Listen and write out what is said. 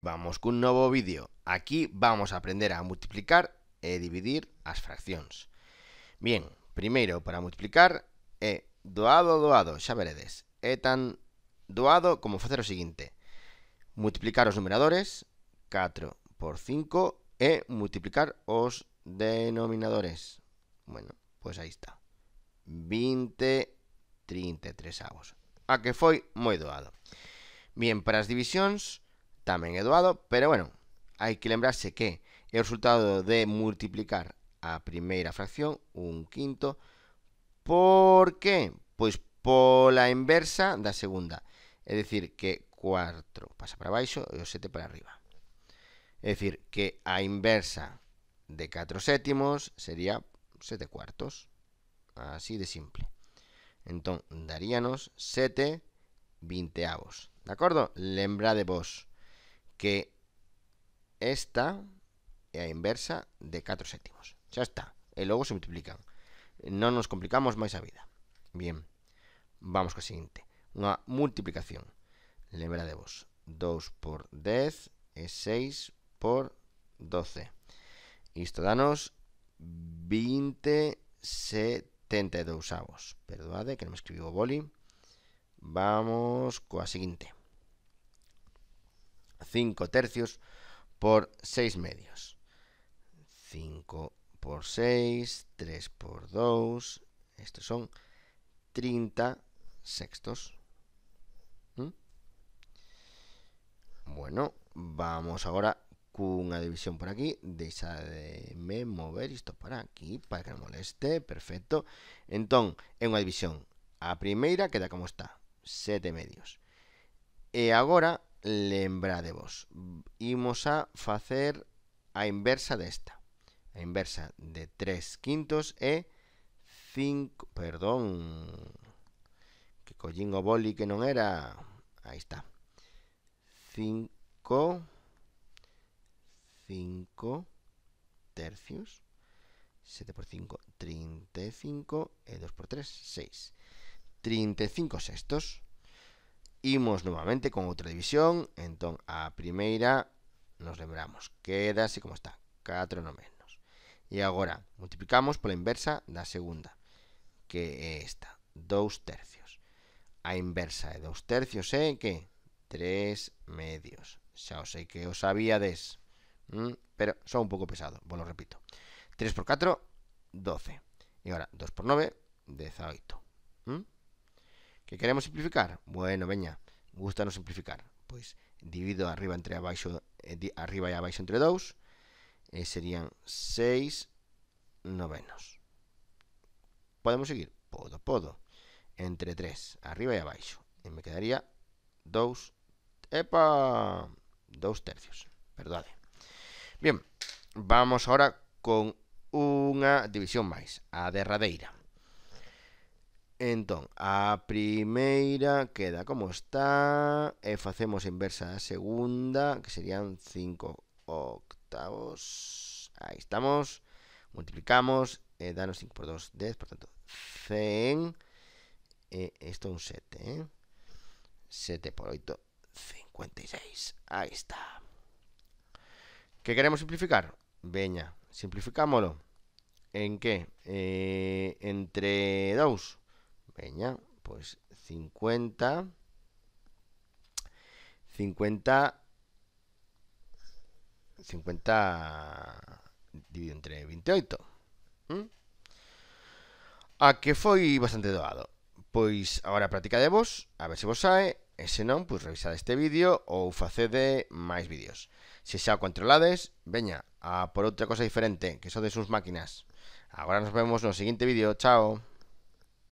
Vamos cun novo vídeo. Aquí vamos a aprender a multiplicar e dividir as fraccións. Bien, primeiro para multiplicar é doado doado, xa veredes. É tan doado como facer o seguinte. Multiplicar os numeradores, 4 por 5, e multiplicar os denominadores. Bueno, pois aí está. 20, 33 avos. A que foi moi doado. Bien, para as divisións, tamén é doado, pero bueno, hai que lembrarse que é o resultado de multiplicar a primeira fracción, un quinto, por que? Pois pola inversa da segunda, é dicir que 4 pasa para baixo e o 7 para arriba. É dicir que a inversa de 4 sétimos sería 7 cuartos, así de simple. Entón, daríanos 7 vinteavos, de acordo? Lembrade vos que esta é a inversa de 4 séptimos. Xa está. E logo se multiplican. Non nos complicamos máis a vida. Bien. Vamos co seguinte. Unha multiplicación. Lembrade vos. 2 por 10 e 6 por 12. Isto danos 20,72 avos. Perdoade que non me escribiu boli. Vamos coa seguinte. 5 tercios por 6 medios. 5 por 6, 3 por 2, estos son 30 sextos. ¿Mm? Bueno, vamos ahora cunha división por aquí, deixa de me mover isto para aquí, para que non moleste, perfecto. Entón, é unha división. A primeira queda como está, sete medios. E agora lembrádevos imos a facer a inversa desta a inversa de 3 quintos e 5 perdón que collín o boli que non era aí está 5 5 tercios 7 por 5 35 e 2 por 3 6 35 sextos Imos novamente con outra división Entón a primeira Nos lembramos Quédase como está 4 no menos E agora multiplicamos pola inversa da segunda Que é esta 2 tercios A inversa de 2 tercios é que 3 medios Xa o sei que o sabíades mm, Pero son un pouco pesado Vos lo repito 3 por 4, 12 E agora 2 por 9, 18 ¿Mm? Que queremos simplificar? Bueno, veña, gustanos simplificar. Pois divido arriba entre abaixo eh, arriba e abaixo entre 2 e serían 6 novenos. Podemos seguir? Podo, podo. Entre 3, arriba e abaixo. E me quedaría 2 ¡Epa! 2 tercios. Perdade. Bien, vamos agora con unha división máis, a derradeira. Entonces, a primera queda como está Hacemos e hacemos inversa a segunda, que serían 5 octavos. Ahí estamos. Multiplicamos e danos 5 por 2, 10, por tanto, 100. Esto es un 7, eh? 7 por 8, 56. Ahí está. ¿Qué queremos simplificar? Veña, simplificámoslo. En qué? Eh, entre 2 pues 50. 50. 50 dividido entre 28. A que fue bastante doado. práctica de vos a ver si vos sale. e no, pues revisad este vídeo o de más vídeos. Se sea controlado controlades, veña, a por otra cosa diferente, que de sus máquinas. Ahora nos vemos en el siguiente vídeo, chao.